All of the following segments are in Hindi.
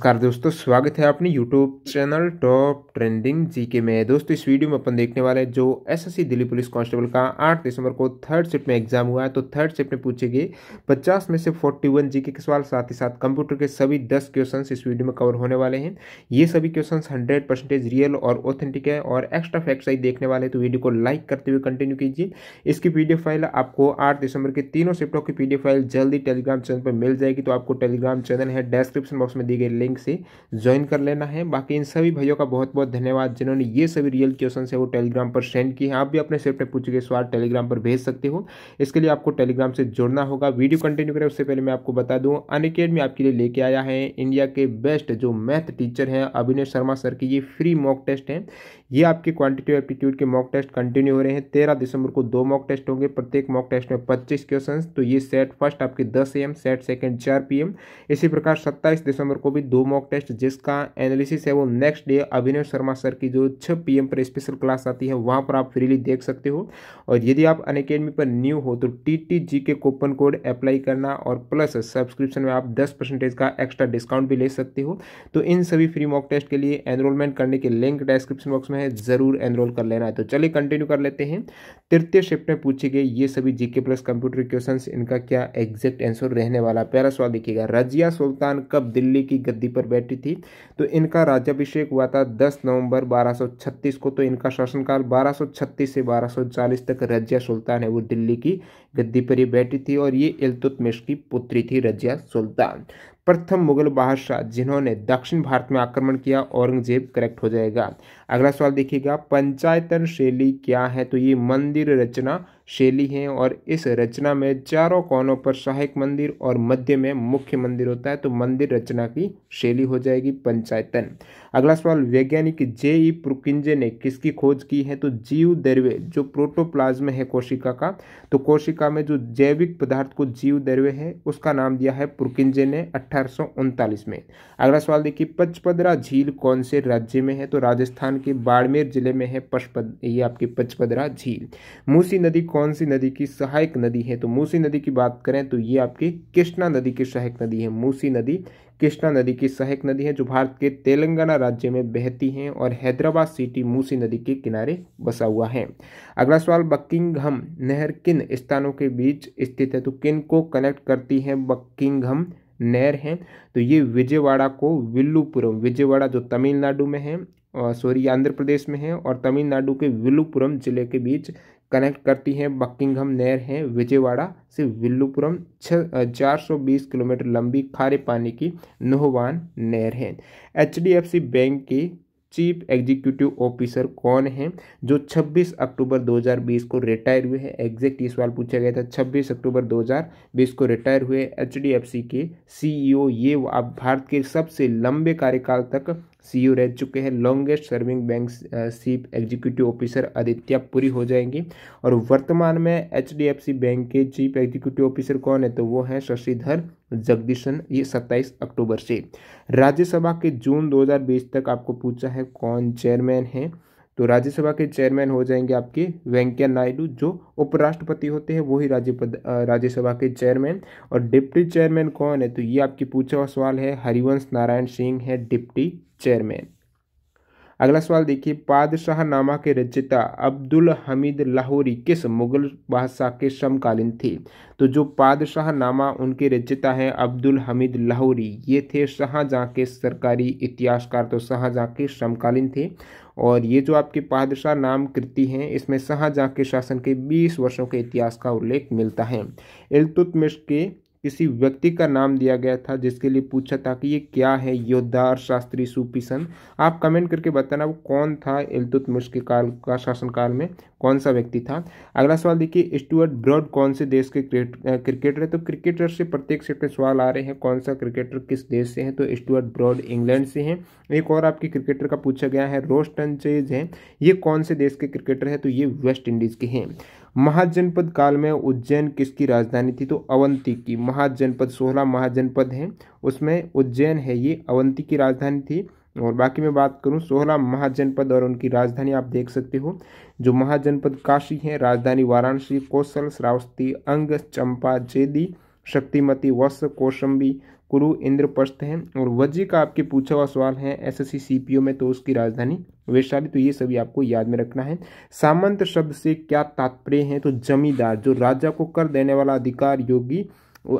नमस्कार दोस्तों स्वागत है अपने YouTube channel top trending GK में दोस्तों इस वीडियो में अपन देखने वाले हैं जो एसएससी दिल्ली पुलिस कांस्टेबल का 8 दिसंबर को थर्ड शिफ्ट में एग्जाम हुआ है तो थर्ड शिफ्ट में पूछे गए पचास में से 41 जी के सवाल साथ ही साथ कंप्यूटर के सभी दस क्वेश्चन इस वीडियो में कवर होने वाले हैं ये सभी क्वेश्चन हंड्रेड रियल और ऑथेंटिक है और एक्स्ट्रा फैक्ट्स आई देखने वाले हैं तो वीडियो को लाइक करते हुए कंटिन्यू कीजिए इसकी पी फाइल आपको आठ दिसंबर के तीनों शिफ्टों की पी फाइल जल्दी टेलीग्राम चैनल पर मिल जाएगी तो आपको टेलीग्राम चैनल है डिस्क्रिप्शन बॉक्स में दी गई लिंक लिंक से ज्वाइन कर लेना है बाकी इन सभी भाइयों का बहुत बहुत धन्यवाद जिन्होंने ये सभी रियल क्वेश्चन है वो टेलीग्राम पर सेंड किए हैं आप भी अपने सेफ्ट पूछे गए सवाल टेलीग्राम पर भेज सकते हो इसके लिए आपको टेलीग्राम से जुड़ना होगा वीडियो कंटिन्यू करें उससे पहले मैं आपको बता दूँ अनकेडमी आपके लिए लेके आया है इंडिया के बेस्ट जो मैथ टीचर हैं अभिनय शर्मा सर की ये फ्री मॉक टेस्ट हैं ये आपके क्वांटिटी एप्टीट्यूड के मॉक टेस्ट कंटिन्यू हो रहे हैं तेरह दिसंबर को दो मॉक टेस्ट होंगे प्रत्येक मॉक टेस्ट में पच्चीस क्वेश्चन तो ये सेट फर्स्ट आपके दस एम सेट सेकेंड चार पी इसी प्रकार सत्ताईस दिसंबर को भी दो मॉक टेस्ट जिसका एनालिसिस है वो next day Abhinav Sharma sir की जो छः पी पर स्पेशल क्लास आती है वहाँ पर आप फ्रीली देख सकते हो और यदि आप अनकेडमी पर न्यू हो तो टी टी जी के कूपन कोड अप्लाई करना और प्लस सब्सक्रिप्शन में आप दस परसेंटेज का एक्स्ट्रा डिस्काउंट भी ले सकते हो तो इन सभी फ्री मॉक टेस्ट के लिए एनरोलमेंट करने के लिंक डिस्क्रिप्शन बॉक्स में है ज़रूर एनरोल कर लेना है तो चलिए कंटिन्यू कर लेते हैं तृतीय शिफ्ट में पूछे गए ये सभी जीके प्लस कंप्यूटर क्वेश्चन इनका क्या एग्जैक्ट आंसर रहने वाला पहला सवाल देखिएगा रजिया सुल्तान कब दिल्ली की गद्दी पर बैठी थी तो इनका राज्यभिषेक हुआ था दस नवंबर बारह को तो इनका शासनकाल बारह से बारह तक रजिया सुल्तान है वो दिल्ली की गद्दी पर ही बैठी थी और ये इलतुतमिश की पुत्री थी रजिया सुल्तान प्रथम मुगल बादशाह जिन्होंने दक्षिण भारत में आक्रमण किया औरंगजेब करेक्ट हो जाएगा अगला सवाल देखिएगा पंचायतन शैली क्या है तो ये मंदिर रचना शैली हैं और इस रचना में चारों कोनों पर सहायक मंदिर और मध्य में मुख्य मंदिर होता है तो मंदिर रचना की शैली हो जाएगी पंचायतन अगला सवाल वैज्ञानिक जे ई प्रुकिंजे ने किसकी खोज की है तो जीव दरवे जो प्रोटोप्लाज्म है कोशिका का तो कोशिका में जो जैविक पदार्थ को जीव दरवे है उसका नाम दिया है प्रुकिंजे ने अठारह में अगला सवाल देखिए पचपदरा झील कौन से राज्य में है तो राजस्थान के बाड़मेर जिले में है पचपद ये आपकी पचपदरा झील मूसी नदी कौन कौन सी नदी की सहायक नदी है तो मूसी नदी की बात करें तो ये आपकी कृष्णा नदी की सहायक नदी है मूसी नदी कृष्णा नदी की सहायक नदी है जो भारत के तेलंगाना राज्य में बहती हैं और हैदराबाद सिटी मूसी नदी के किनारे बसा हुआ है अगला सवाल बकिंगहम नहर किन स्थानों के बीच स्थित है तो किन को कनेक्ट करती है बक्किंग नहर है तो ये विजयवाड़ा को विल्लुपुरम विजयवाड़ा जो तमिलनाडु में है सॉरी आंध्र प्रदेश में है और तमिलनाडु के विल्लुपुरम जिले के बीच कनेक्ट करती हैं बक्किंगम नहर है विजयवाड़ा से विल्लुपुरम छः चार सौ बीस किलोमीटर लंबी खारे पानी की नोहवान नहर है H D F C bank के चीफ एग्जीक्यूटिव ऑफिसर कौन है जो 26 अक्टूबर 2020 को रिटायर हुए हैं एग्जैक्ट ये सवाल पूछा गया था 26 अक्टूबर 2020 को रिटायर हुए एच के सीईओ ये आप भारत के सबसे लंबे कार्यकाल तक सी रह चुके हैं longest serving bank chief executive officer Aditya Puri हो जाएंगी और वर्तमान में एच बैंक के चीफ एग्जीक्यूटिव ऑफिसर कौन है तो वो है शशिधर जगदीशन ये 27 अक्टूबर से राज्यसभा के जून 2020 तक आपको पूछा है कौन चेयरमैन है तो राज्यसभा के चेयरमैन हो जाएंगे आपके वेंकैया नायडू जो उपराष्ट्रपति होते हैं वही राज्यपद राज्यसभा के चेयरमैन और डिप्टी चेयरमैन कौन है तो ये आपकी पूछा हुआ सवाल है हरिवंश नारायण सिंह है डिप्टी चेयरमैन अगला सवाल देखिए नामा के रचिता अब्दुल हमीद लाहौरी किस मुगल बादशाह के समकालीन थे तो जो नामा उनके रचिता हैं अब्दुल हमीद लाहौरी ये थे शाहजहाँ के सरकारी इतिहासकार तो शाहजहाँ के समकालीन थे और ये जो आपके पादशाह नाम कृति हैं इसमें शाहजहाँ के शासन के 20 वर्षों के इतिहास का उल्लेख मिलता है इलतुतमिश के किसी व्यक्ति का नाम दिया गया था जिसके लिए पूछा था कि ये क्या है योद्धार शास्त्री सुपिसन आप कमेंट करके बताना वो कौन था इलतुत मुश्किल काल का शासनकाल में कौन सा व्यक्ति था अगला सवाल देखिए स्टुअर्ट ब्रॉड कौन से देश के क्रिकेटर है तो क्रिकेटर से प्रत्येक सेट में सवाल आ रहे हैं कौन सा क्रिकेटर किस देश से है तो स्टुअर्ट ब्रॉड इंग्लैंड से हैं एक और आपके क्रिकेटर का पूछा गया है रोस्टन चेज हैं ये कौन से देश के क्रिकेटर है तो ये वेस्ट इंडीज़ के हैं महाजनपद काल में उज्जैन किसकी राजधानी थी तो अवंती की महाजनपद सोलह महाजनपद हैं उसमें उज्जैन है ये अवंती की राजधानी थी और बाकी मैं बात करूं सोलह महाजनपद और उनकी राजधानी आप देख सकते हो जो महाजनपद काशी हैं राजधानी वाराणसी कौशल श्रावस्ती अंग चंपा जेदी शक्तिमती वत्स कौशंबी कुरु इंद्रप्रस्थ हैं और वज्जी का आपके पूछा हुआ सवाल है एसएससी सीपीओ में तो उसकी राजधानी वैशाली तो ये सभी आपको याद में रखना है सामंत शब्द से क्या तात्पर्य है तो जमींदार जो राजा को कर देने वाला अधिकार योगी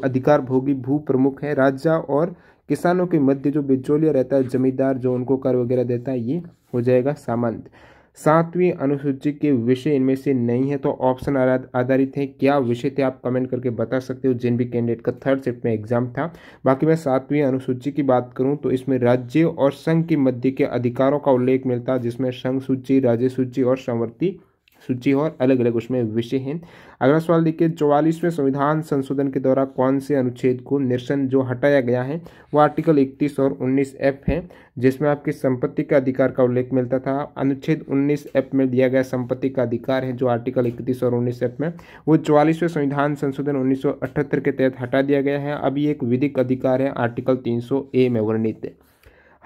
अधिकार भोगी भू प्रमुख है राजा और किसानों के मध्य जो बिचौलिया रहता है जमींदार जो उनको कर वगैरह देता है ये हो जाएगा सामंत सातवीं अनुसूची के विषय इनमें से नहीं है तो ऑप्शन आधारित हैं क्या विषय थे आप कमेंट करके बता सकते हो जिन भी कैंडिडेट का थर्ड शिफ्ट में एग्जाम था बाकी मैं सातवीं अनुसूची की बात करूं तो इसमें राज्य और संघ के मध्य के अधिकारों का उल्लेख मिलता है जिसमें संघ सूची राज्य सूची और संवर्ती सूची और अलग अलग उसमें विषय हैं अगला सवाल देखिए चौवालीसवें संविधान संशोधन के द्वारा कौन से अनुच्छेद को निरसन जो हटाया गया है वो आर्टिकल 31 और 19 एफ है जिसमें आपकी संपत्ति का अधिकार का उल्लेख मिलता था अनुच्छेद 19 एफ में दिया गया संपत्ति का अधिकार है जो आर्टिकल इकतीस और उन्नीस एफ में वो चौवालीसवें संविधान संशोधन उन्नीस के तहत हटा दिया गया है अब ये एक विधिक अधिकार है आर्टिकल तीन ए में वर्णित है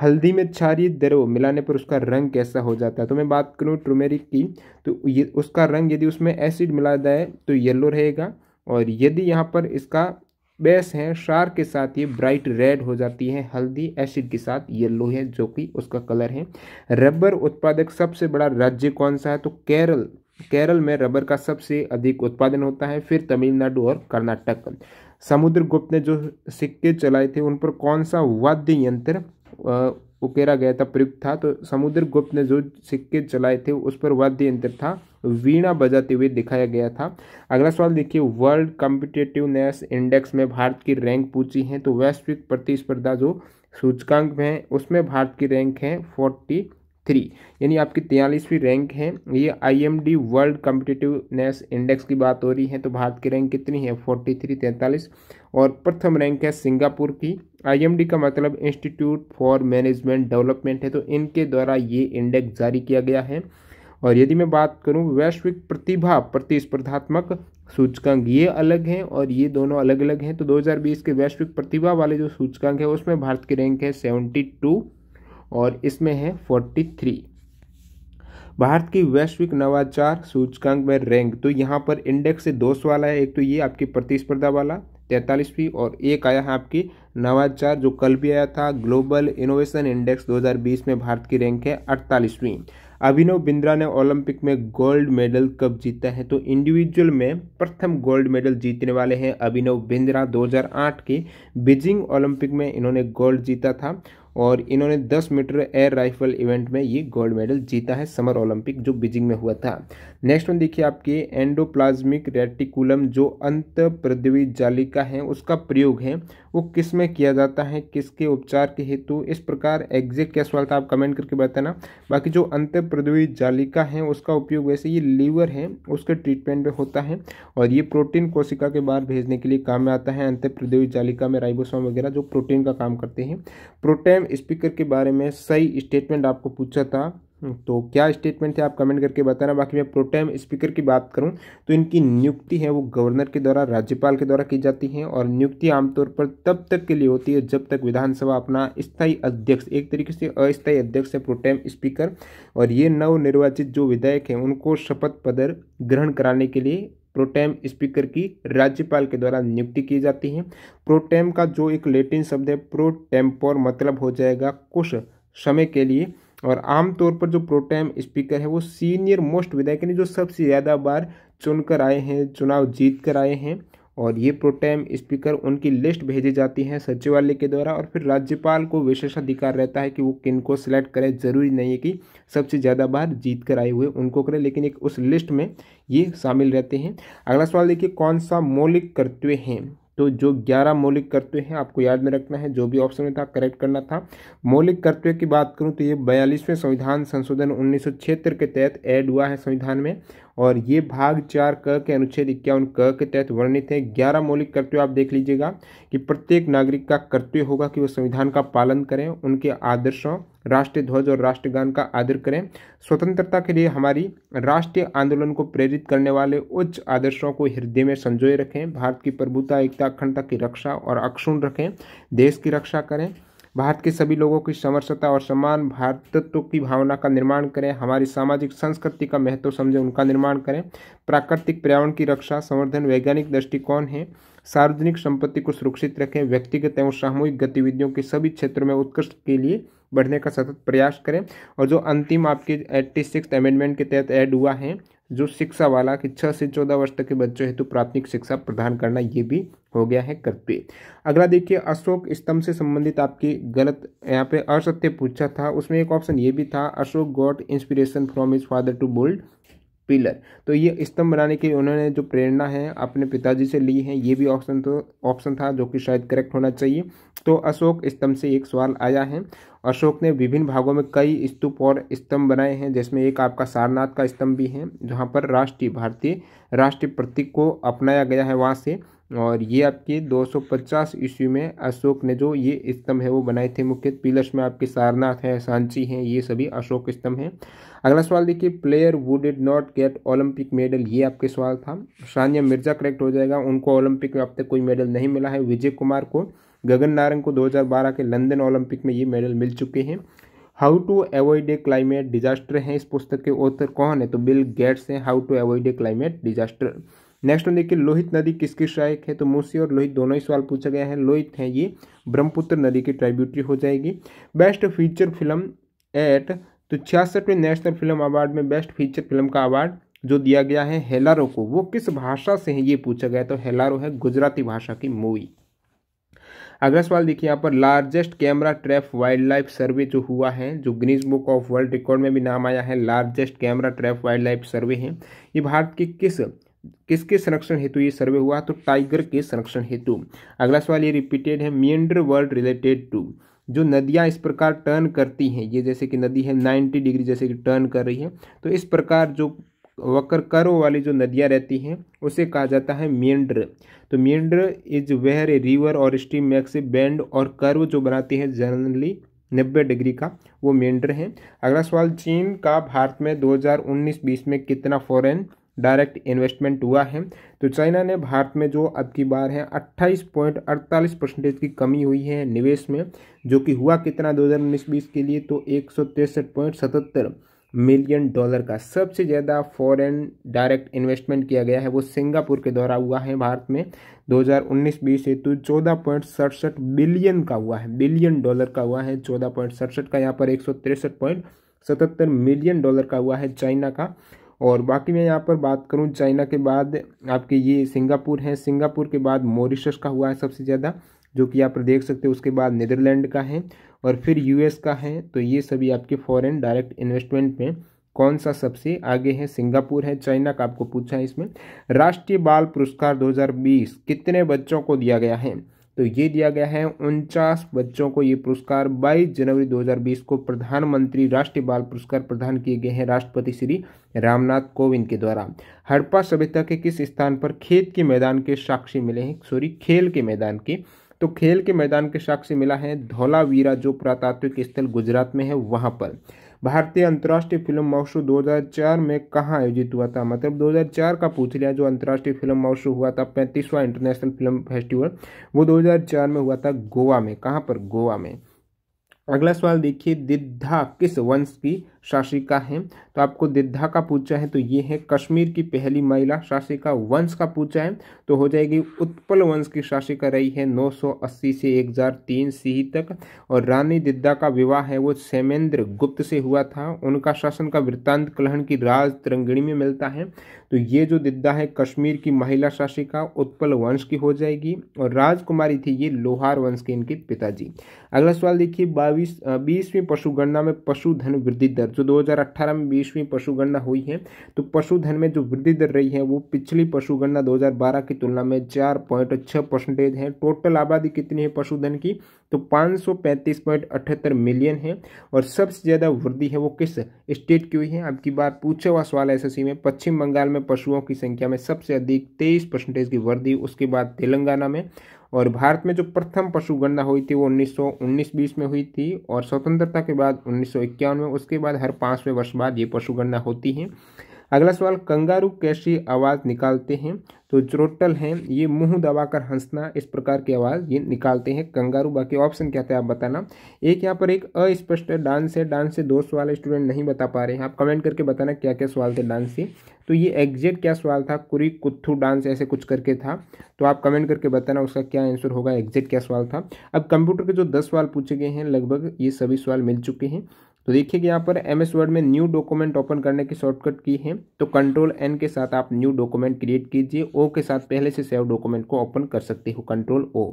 हल्दी में क्षारीय द्रव मिलाने पर उसका रंग कैसा हो जाता है तो मैं बात करूँ ट्रूमेरिक की तो ये उसका रंग यदि उसमें एसिड मिला जाए तो येलो रहेगा और यदि यहाँ पर इसका बेस है शार के साथ ये ब्राइट रेड हो जाती है हल्दी एसिड के साथ येलो है जो कि उसका कलर है रबर उत्पादक सबसे बड़ा राज्य कौन सा है तो केरल केरल में रबर का सबसे अधिक उत्पादन होता है फिर तमिलनाडु और कर्नाटक समुद्रगुप्त ने जो सिक्के चलाए थे उन पर कौन सा वाद्य यंत्र उकेरा गया था प्रयुक्त था तो समुद्र गुप्त ने जो सिक्के चलाए थे उस पर वाद्य यंत्र था वीणा बजाते हुए दिखाया गया था अगला सवाल देखिए वर्ल्ड कम्पिटेटिवनेस इंडेक्स में भारत की रैंक पूछी है तो वैश्विक प्रतिस्पर्धा जो सूचकांक में है उसमें भारत की रैंक है फोर्टी थ्री यानी आपकी तेयलीसवीं रैंक है ये आईएमडी वर्ल्ड कम्पिटेटिवनेस इंडेक्स की बात हो रही है तो भारत की रैंक कितनी है फोर्टी थ्री तैंतालीस और प्रथम रैंक है सिंगापुर की आईएमडी का मतलब इंस्टीट्यूट फॉर मैनेजमेंट डेवलपमेंट है तो इनके द्वारा ये इंडेक्स जारी किया गया है और यदि मैं बात करूँ वैश्विक प्रतिभा प्रतिस्पर्धात्मक सूचकांक ये अलग हैं और ये दोनों अलग अलग हैं तो 2020 के वैश्विक प्रतिभा वाले जो सूचकांक है उसमें भारत की रैंक है 72 और इसमें है 43 भारत की वैश्विक नवाचार सूचकांक में रैंक तो यहाँ पर इंडेक्स से 200 वाला है एक तो ये आपकी प्रतिस्पर्धा वाला तैंतालीसवीं और एक आया है आपकी नवाचार जो कल भी आया था ग्लोबल इनोवेशन इंडेक्स 2020 में भारत की रैंक है अड़तालीसवीं अभिनव बिंद्रा ने ओलंपिक में गोल्ड मेडल कब जीता है तो इंडिविजुअल में प्रथम गोल्ड मेडल जीतने वाले हैं अभिनव बिंद्रा 2008 के बीजिंग ओलंपिक में इन्होंने गोल्ड जीता था और इन्होंने 10 मीटर एयर राइफल इवेंट में ये गोल्ड मेडल जीता है समर ओलंपिक जो बीजिंग में हुआ था नेक्स्ट वन देखिए आपके एंडोप्लाज्मिक रेटिकुलम जो अंत प्रद्वी जालिका है उसका प्रयोग है वो किस में किया जाता है किसके उपचार के हेतु इस प्रकार एग्जैक्ट क्या सवाल था आप कमेंट करके बताना बाकी जो अंत प्रद्वी जालिका है उसका उपयोग वैसे ये लीवर है उसके ट्रीटमेंट में होता है और ये प्रोटीन कोशिका के बाहर भेजने के लिए काम में आता है अंत प्रद्वी जालिका में राइबोसोम वगैरह जो प्रोटीन का काम करते हैं प्रोटेन टाइम स्पीकर के बारे में सही स्टेटमेंट आपको पूछा था हम्म, तो क्या स्टेटमेंट थे आप कमेंट करके बताना बाकी मैं प्रोटेम स्पीकर की बात करूं तो इनकी नियुक्ति है वो गवर्नर के द्वारा राज्यपाल के द्वारा की जाती है और नियुक्ति आमतौर पर तब तक के लिए होती है जब तक विधानसभा अपना स्थायी अध्यक्ष एक तरीके से अस्थायी अध्यक्ष है प्रोटेम स्पीकर और ये नवनिर्वाचित जो विधायक हैं उनको शपथ पदर ग्रहण कराने के लिए प्रोटेम स्पीकर की राज्यपाल के द्वारा नियुक्ति की जाती है प्रोटेम का जो एक लेटिन शब्द है प्रोटेम्पोर मतलब हो जाएगा कुछ समय के लिए और आमतौर पर जो प्रोटेम स्पीकर है वो सीनियर मोस्ट विधायक यानी जो सबसे ज़्यादा बार चुनकर आए हैं चुनाव जीत कर आए हैं और ये प्रोटेम स्पीकर उनकी लिस्ट भेजी जाती है सचिवालय के द्वारा और फिर राज्यपाल को विशेषाधिकार रहता है कि वो किन को सिलेक्ट करे जरूरी नहीं है कि सबसे ज़्यादा बार जीत कर आए हुए उनको करें लेकिन एक उस लिस्ट में ये शामिल रहते हैं अगला सवाल देखिए कौन सा मौलिक कर्तव्य हैं तो जो ग्यारह मौलिक कर्तव्य हैं आपको याद में रखना है जो भी ऑप्शन में था करेक्ट करना था मौलिक कर्तव्य की बात करूं तो ये बयालीसवें संविधान संशोधन उन्नीस के तहत ऐड हुआ है संविधान में और ये भाग चार क के अनुच्छेद इक्यावन क के तहत वर्णित है ग्यारह मौलिक कर्तव्य आप देख लीजिएगा कि प्रत्येक नागरिक का कर्तव्य होगा कि वह संविधान का पालन करें उनके आदर्शों राष्ट्रीय ध्वज और राष्ट्रगान का आदर करें स्वतंत्रता के लिए हमारी राष्ट्रीय आंदोलन को प्रेरित करने वाले उच्च आदर्शों को हृदय में संजोए रखें भारत की प्रभुता एकता अखंडता की रक्षा और अक्षुण रखें देश की रक्षा करें भारत के सभी लोगों की समरसता और समान भारतत्व की भावना का निर्माण करें हमारी सामाजिक संस्कृति का महत्व समझें उनका निर्माण करें प्राकृतिक पर्यावरण की रक्षा संवर्धन वैज्ञानिक दृष्टिकोण है सार्वजनिक संपत्ति को सुरक्षित रखें व्यक्तिगत एवं सामूहिक गतिविधियों के सभी क्षेत्रों में उत्कृष्ट के लिए बढ़ने का सतत प्रयास करें और जो अंतिम आपके एट्टी सिक्स अमेंडमेंट के तहत ऐड हुआ है जो शिक्षा वाला कि छः से चौदह वर्ष तक के बच्चों हेतु प्राथमिक शिक्षा प्रदान करना ये भी हो गया है कृत्य अगला देखिए अशोक स्तंभ से संबंधित आपकी गलत यहाँ पे असत्य पूछा था उसमें एक ऑप्शन ये भी था Ashok got inspiration from his father to bold pillar तो ये स्तंभ बनाने के उन्होंने जो प्रेरणा है अपने पिताजी से ली है ये भी ऑप्शन तो ऑप्शन था जो कि शायद करेक्ट होना चाहिए तो अशोक स्तंभ से एक सवाल आया है अशोक ने विभिन्न भागों में कई स्तूप और स्तंभ बनाए हैं जिसमें एक आपका सारनाथ का स्तंभ भी है जहाँ पर राष्ट्रीय भारतीय राष्ट्रीय प्रतीक को अपनाया गया है वहाँ से और ये आपके 250 ईस्वी में अशोक ने जो ये स्तंभ है वो बनाए थे मुख्य पिलर्स में आपके सारनाथ हैं सांची हैं ये सभी अशोक स्तंभ हैं अगला सवाल देखिए player who did not get Olympic medal ये आपके सवाल था सानिया मिर्जा करेक्ट हो जाएगा उनको ओलंपिक में अब तक कोई मेडल नहीं मिला है विजय कुमार को गगन नारंग को 2012 के लंदन ओलंपिक में ये मेडल मिल चुके हैं how to avoid a climate disaster हैं इस पुस्तक के ऑथर कौन है तो बिल गेट्स हैं how to avoid a climate disaster next में देखिए लोहित नदी किसकी सहायक है तो मुंशी और लोहित दोनों ही सवाल पूछा गया है लोहित है ये ब्रह्मपुत्र नदी की ट्राइब्यूटरी हो जाएगी बेस्ट फीचर फिल्म एट तो छियासठवें नेशनल फिल्म अवार्ड में बेस्ट फीचर फिल्म का अवार्ड जो दिया गया है हेलारो को वो किस भाषा से है ये पूछा गया तो हेलारो है गुजराती भाषा की मूवी अगला सवाल देखिए यहाँ पर largest camera trap wild life survey जो हुआ है जो green book of world record में भी नाम आया है largest camera trap wild life survey है ये भारत के किस किसके संरक्षण हेतु ये सर्वे हुआ तो टाइगर के संरक्षण हेतु अगला सवाल ये रिपीटेड है मियंडर वर्ल्ड रिलेटेड टू जो नदियाँ इस प्रकार टर्न करती हैं ये जैसे कि नदी है नाइन्टी डिग्री जैसे कि टर्न कर रही है तो इस प्रकार जो वक्र करो वाली जो नदियाँ रहती हैं उसे कहा जाता है मियंड्र तो meander is where a river or stream makes bend or curve जो बनाती है जनरली नब्बे डिग्री का वो मेंडर है अगला सवाल चीन का भारत में 2019-20 में कितना फॉरेन डायरेक्ट इन्वेस्टमेंट हुआ है तो चाइना ने भारत में जो अब की बार है अट्ठाईस पॉइंट अड़तालीस परसेंटेज की कमी हुई है निवेश में जो कि हुआ कितना दो हज़ार उन्नीस बीस के लिए तो एक सौ तिरसठ पॉइंट सतहत्तर मिलियन डॉलर का सबसे ज़्यादा फॉरेन डायरेक्ट इन्वेस्टमेंट किया गया है वो सिंगापुर के द्वारा हुआ है भारत में 2019-20 हेतु तो चौदह पॉइंट सड़सठ बिलियन का हुआ है बिलियन डॉलर का हुआ है चौदह पॉइंट सड़सठ का यहाँ पर एक सौ तिरसठ पॉइंट सतहत्तर मिलियन डॉलर का हुआ है चाइना का और बाकी मैं यहाँ पर बात करूँ चाइना के बाद आपके ये सिंगापुर हैं सिंगापुर के बाद मॉरिशस का हुआ है सबसे ज़्यादा जो कि आप देख सकते हो उसके बाद नीदरलैंड का है और फिर यूएस का है तो ये सभी आपके फॉरेन डायरेक्ट इन्वेस्टमेंट में कौन सा सबसे आगे है सिंगापुर है चाइना का आपको पूछा है इसमें राष्ट्रीय बाल पुरस्कार 2020 कितने बच्चों को दिया गया है तो ये दिया गया है उनचास बच्चों को ये पुरस्कार 22 जनवरी 2020 को प्रधानमंत्री राष्ट्रीय बाल पुरस्कार प्रदान किए गए हैं राष्ट्रपति श्री रामनाथ कोविंद के द्वारा हड़प्पा सभ्यता के किस स्थान पर खेत के मैदान के साक्षी मिले हैं सॉरी खेल के मैदान के तो खेल के मैदान के साक्षी मिला है धौलावीरा जो पुरातात्विक स्थल गुजरात में है वहाँ पर भारतीय अंतर्राष्ट्रीय फिल्म महोत्सव 2004 में कहाँ आयोजित हुआ था मतलब 2004 का पूछ लिया जो अंतर्राष्ट्रीय फिल्म महोत्सव हुआ था पैंतीसवां इंटरनेशनल फिल्म फेस्टिवल वो 2004 में हुआ था गोवा में कहाँ पर गोवा में अगला सवाल देखिए दिद्धा किस वंश की शासिका है तो आपको दिद्धा का पूछा है तो ये है कश्मीर की पहली महिला शासिका वंश का पूछा है तो हो जाएगी उत्पल वंश की शासिका रही है 980 से 1003 सी तक और रानी दिद्धा का विवाह है वो सेमेंद्र गुप्त से हुआ था उनका शासन का वृत्तांत कलहन की राज तिरंगिणी में मिलता है तो ये जो दिद्दा है कश्मीर की महिला शासिका उत्पल वंश की हो जाएगी और राजकुमारी थी ये लोहार वंश के इनके पिताजी अगला सवाल देखिए बाईस बीसवीं पशुगणना में पशुधन वृद्धि दर जो 2018 में बीसवीं पशुगणना हुई है तो पशुधन में जो वृद्धि दर रही है वो पिछली पशुगणना 2012 की तुलना में चार पॉइंट छः परसेंटेज है टोटल आबादी कितनी है पशुधन की तो पाँच मिलियन है और सबसे ज़्यादा वृद्धि है वो किस स्टेट की हुई है अब की बार हुआ सवाल एस में पश्चिम बंगाल में में पशुओं की संख्या में सबसे अधिक तेईस परसेंटेज की वृद्धि उसके बाद तेलंगाना में और भारत में जो प्रथम पशु गणना हुई थी वो 1919-20 में हुई थी और स्वतंत्रता के बाद उन्नीस में उसके बाद हर पाँचवें वर्ष बाद ये पशु गणना होती है अगला सवाल कंगारू कैसी आवाज़ निकालते हैं तो ज्रोटल हैं ये मुंह दबाकर हंसना इस प्रकार की आवाज़ ये निकालते हैं कंगारू बाकी ऑप्शन क्या थे आप बताना एक यहाँ पर एक अस्पष्ट डांस है डांस से दो सवाल स्टूडेंट नहीं बता पा रहे हैं आप कमेंट करके बताना क्या क्या सवाल थे डांस से तो ये एग्जैक्ट क्या सवाल था कुरी कुत्थू डांस ऐसे कुछ करके था तो आप कमेंट करके बताना उसका क्या आंसर होगा एग्जैक्ट क्या सवाल था अब कंप्यूटर के जो दस सवाल पूछे गए हैं लगभग ये सभी सवाल मिल चुके हैं तो देखिए कि यहाँ पर एम एस वर्ड में न्यू डॉक्यूमेंट ओपन करने की शॉर्टकट की है तो कंट्रोल एन के साथ आप न्यू डॉक्यूमेंट क्रिएट कीजिए ओ के साथ पहले से सेव डॉक्यूमेंट को ओपन कर सकते हो control O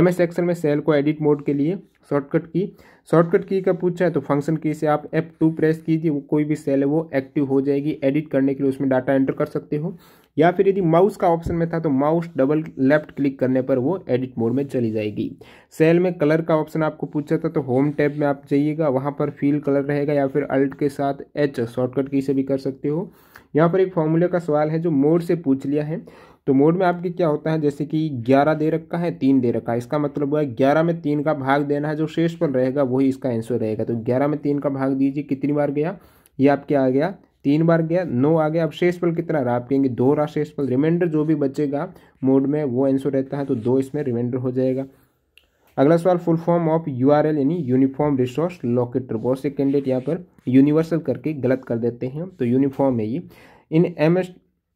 M S Excel में सेल को एडिट मोड के लिए शॉर्टकट की शॉर्टकट की का पूछा है तो फंक्शन की से आप एफ टू प्रेस कीजिए वो कोई भी सेल है वो एक्टिव हो जाएगी एडिट करने के लिए उसमें डाटा एंटर कर सकते हो या फिर यदि माउस का ऑप्शन में था तो माउस डबल लेफ्ट क्लिक करने पर वो एडिट मोड में चली जाएगी सेल में कलर का ऑप्शन आपको पूछा था तो होम टैब में आप जाइएगा वहाँ पर फील कलर रहेगा या फिर अल्ट के साथ एच शॉर्टकट की से भी कर सकते हो यहाँ पर एक फॉर्मूले का सवाल है जो मोड से पूछ लिया है तो मोड में आपके क्या होता है जैसे कि ग्यारह दे रखा है तीन दे रखा है इसका मतलब हुआ ग्यारह में तीन का भाग देना है जो शेष पर रहेगा वही इसका आंसर रहेगा तो ग्यारह में तीन का भाग दीजिए कितनी बार गया ये आपके आ गया तीन बार गया नौ आ गया अब शेषफल कितना रहा आप कहेंगे दो रहा शेषफल रिमाइंडर जो भी बचेगा मोड में वो आंसर रहता है तो दो इसमें रिमाइंडर हो जाएगा अगला सवाल full form of U R L यानी यूनिफॉर्म रिसोर्स लोकेटर बहुत से कैंडिडेट यहाँ पर यूनिवर्सल करके गलत कर देते हैं तो यूनिफॉर्म है ये in M S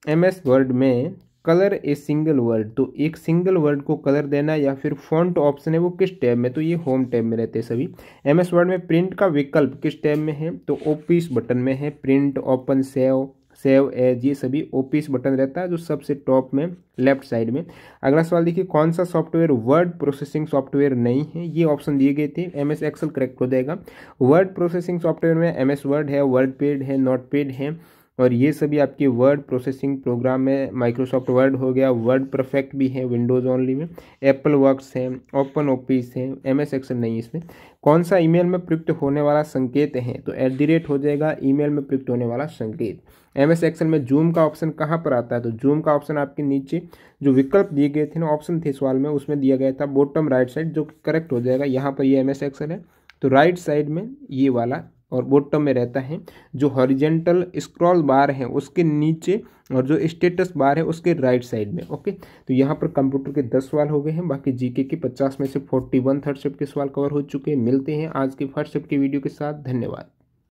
M S Word में कलर ए सिंगल वर्ड तो एक सिंगल वर्ड को कलर देना या फिर फॉन्ट ऑप्शन है वो किस टैब में तो ये होम टैब में रहते हैं सभी एम एस वर्ड में प्रिंट का विकल्प किस टैब में है तो ओपीस बटन में है print open save save as ये सभी ओपीस बटन रहता है जो सबसे टॉप में लेफ्ट साइड में अगला सवाल देखिए कौन सा सॉफ्टवेयर वर्ड प्रोसेसिंग सॉफ्टवेयर नहीं है ये ऑप्शन दिए गए थे एम एस एक्सल करेक्ट हो जाएगा वर्ड प्रोसेसिंग सॉफ्टवेयर में एम एस वर्ड है वर्ड पेड है नोट पेड है और ये सभी आपके वर्ड प्रोसेसिंग प्रोग्राम में माइक्रोसॉफ्ट वर्ड हो गया वर्ड परफेक्ट भी है विंडोज़ ओनली में एप्पल वर्क्स हैं ओपन ऑफिस हैं एम एस एक्सल नहीं इसमें कौन सा ईमेल में प्रयुक्त होने वाला संकेत है तो एट दी रेट हो जाएगा ईमेल में प्रयुक्त होने वाला संकेत एम एस एक्सल में जूम का ऑप्शन कहाँ पर आता है तो जूम का ऑप्शन आपके नीचे जो विकल्प दिए गए थे ना ऑप्शन थे सवाल में उसमें दिया गया था बॉटम राइट साइड जो करेक्ट हो जाएगा यहाँ पर ये एम एस एक्सल है तो राइट साइड में ये वाला और बॉटम में रहता है जो हॉरिजेंटल स्क्रॉल बार है उसके नीचे और जो स्टेटस बार है उसके राइट साइड में ओके तो यहाँ पर कंप्यूटर के दस सवाल हो गए हैं बाकी जीके के पचास में से फोर्टी वन थर्ड शिफ्ट के सवाल कवर हो चुके हैं मिलते हैं आज के फर्स्ट शिफ्ट के वीडियो के साथ धन्यवाद